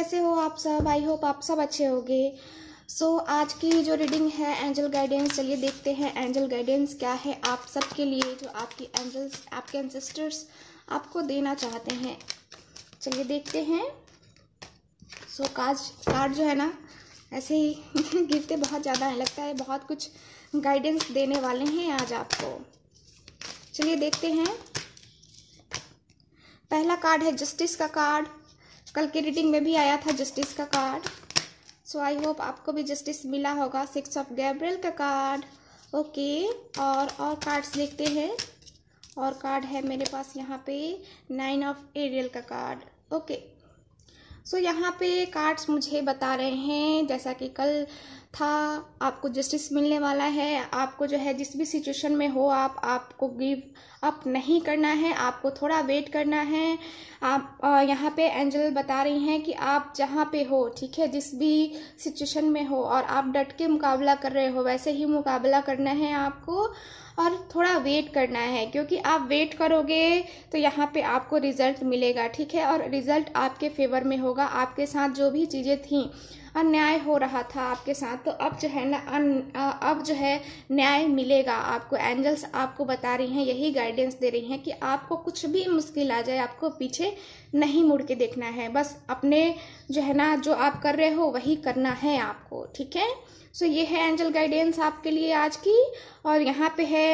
कैसे हो आप सब आई होप आप सब अच्छे होगे सो so, आज की जो रीडिंग है एंजल गाइडेंस चलिए देखते हैं एंजल गाइडेंस क्या है आप सबके लिए जो आपकी एंजल्स आपके एंसेस्टर्स आपको देना चाहते हैं चलिए देखते हैं सो so, कार्ड कार्ड जो है ना ऐसे ही गिरते बहुत ज़्यादा हैं लगता है बहुत कुछ गाइडेंस देने वाले हैं आज आपको चलिए देखते हैं पहला कार्ड है जस्टिस का कार्ड कल की रीडिंग में भी आया था जस्टिस का कार्ड सो आई होप आपको भी जस्टिस मिला होगा सिक्स ऑफ गैब्रियल का कार्ड ओके और और कार्ड्स देखते हैं और कार्ड है मेरे पास यहाँ पे नाइन ऑफ एरियल का कार्ड ओके सो यहाँ पे कार्ड्स मुझे बता रहे हैं जैसा कि कल था आपको जस्टिस मिलने वाला है आपको जो है जिस भी सिचुएशन में हो आप आपको गिव अप नहीं करना है आपको थोड़ा वेट करना है आप यहाँ पे एंजल बता रही हैं कि आप जहाँ पे हो ठीक है जिस भी सिचुएशन में हो और आप डट के मुकाबला कर रहे हो वैसे ही मुकाबला करना है आपको और थोड़ा वेट करना है क्योंकि आप वेट करोगे तो यहाँ पे आपको रिज़ल्ट मिलेगा ठीक है और रिज़ल्ट आपके फेवर में होगा आपके साथ जो भी चीज़ें थी अन्याय हो रहा था आपके साथ तो अब जो है ना अन अब जो है न्याय मिलेगा आपको एंजल्स आपको बता रही हैं यही गाइडेंस दे रही हैं कि आपको कुछ भी मुश्किल आ जाए आपको पीछे नहीं मुड़ के देखना है बस अपने जो है ना जो आप कर रहे हो वही करना है आपको ठीक है सो ये है एंजल गाइडेंस आपके लिए आज की और यहाँ पे है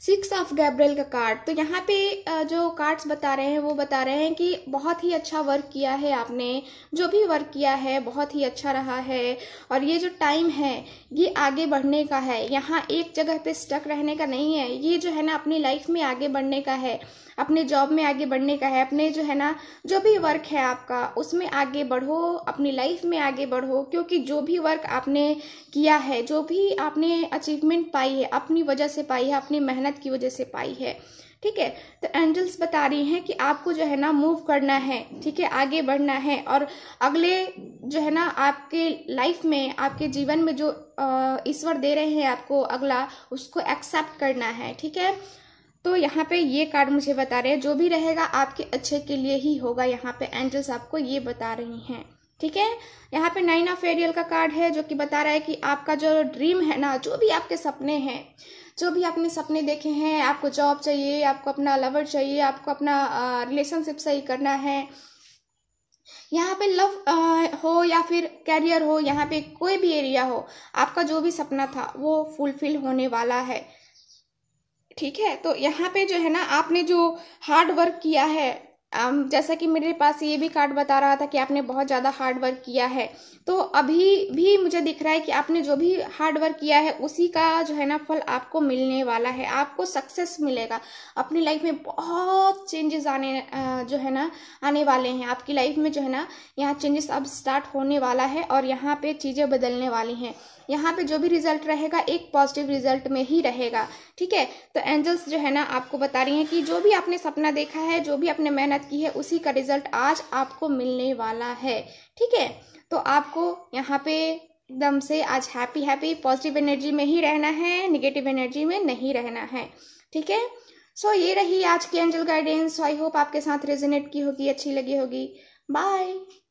सिक्स ऑफ गैब्रियल का कार्ड तो यहाँ पे जो कार्ड्स बता रहे हैं वो बता रहे हैं कि बहुत ही अच्छा वर्क किया है आपने जो भी वर्क किया है बहुत ही अच्छा रहा है और ये जो टाइम है ये आगे बढ़ने का है यहाँ एक जगह पे स्टक रहने का नहीं है ये जो है ना अपनी लाइफ में आगे बढ़ने का है अपने जॉब में आगे बढ़ने का है अपने जो है ना जो भी वर्क है आपका उसमें आगे बढ़ो अपनी लाइफ में आगे बढ़ो क्योंकि जो भी वर्क आपने किया है जो भी आपने अचीवमेंट पाई है अपनी वजह से पाई है अपनी मेहनत मेहनत की वजह से पाई है ठीक है तो एंजल्स बता रही हैं कि आपको जो है ना मूव करना है ठीक है आगे बढ़ना है और अगले जो है ना आपके लाइफ में आपके जीवन में जो ईश्वर दे रहे हैं आपको अगला उसको एक्सेप्ट करना है ठीक है तो यहाँ पे ये कार्ड मुझे बता रहे हैं जो भी रहेगा आपके अच्छे के लिए ही होगा यहाँ पे एंजल्स आपको ये बता रही हैं ठीक है यहाँ पे नाइन ऑफ एरियल का कार्ड है जो कि बता रहा है कि आपका जो ड्रीम है ना जो भी आपके सपने हैं जो भी आपने सपने देखे हैं आपको जॉब चाहिए आपको अपना लवर चाहिए आपको अपना रिलेशनशिप सही करना है यहाँ पे लव आ, हो या फिर कैरियर हो यहाँ पे कोई भी एरिया हो आपका जो भी सपना था वो फुलफिल होने वाला है ठीक है तो यहाँ पे जो है ना आपने जो हार्ड वर्क किया है जैसा कि मेरे पास ये भी कार्ड बता रहा था कि आपने बहुत ज़्यादा हार्ड वर्क किया है तो अभी भी मुझे दिख रहा है कि आपने जो भी हार्ड वर्क किया है उसी का जो है ना फल आपको मिलने वाला है आपको सक्सेस मिलेगा अपनी लाइफ में बहुत चेंजेस आने जो है ना आने वाले हैं आपकी लाइफ में जो है ना यहाँ चेंजेस अब स्टार्ट होने वाला है और यहाँ पर चीज़ें बदलने वाली हैं यहाँ पे जो भी रिजल्ट रहेगा एक पॉजिटिव रिजल्ट में ही रहेगा ठीक है तो एंजल्स जो है ना आपको बता रही हैं कि जो भी आपने सपना देखा है जो भी आपने मेहनत मेहनत की है उसी का रिजल्ट आज आपको मिलने वाला है ठीक है तो आपको यहाँ पे एकदम से आज हैप्पी हैप्पी पॉजिटिव एनर्जी में ही रहना है निगेटिव एनर्जी में नहीं रहना है ठीक है सो ये रही आज की एंजल गाइडेंस आई होप आपके साथ रेजिनेट की होगी अच्छी लगी होगी बाय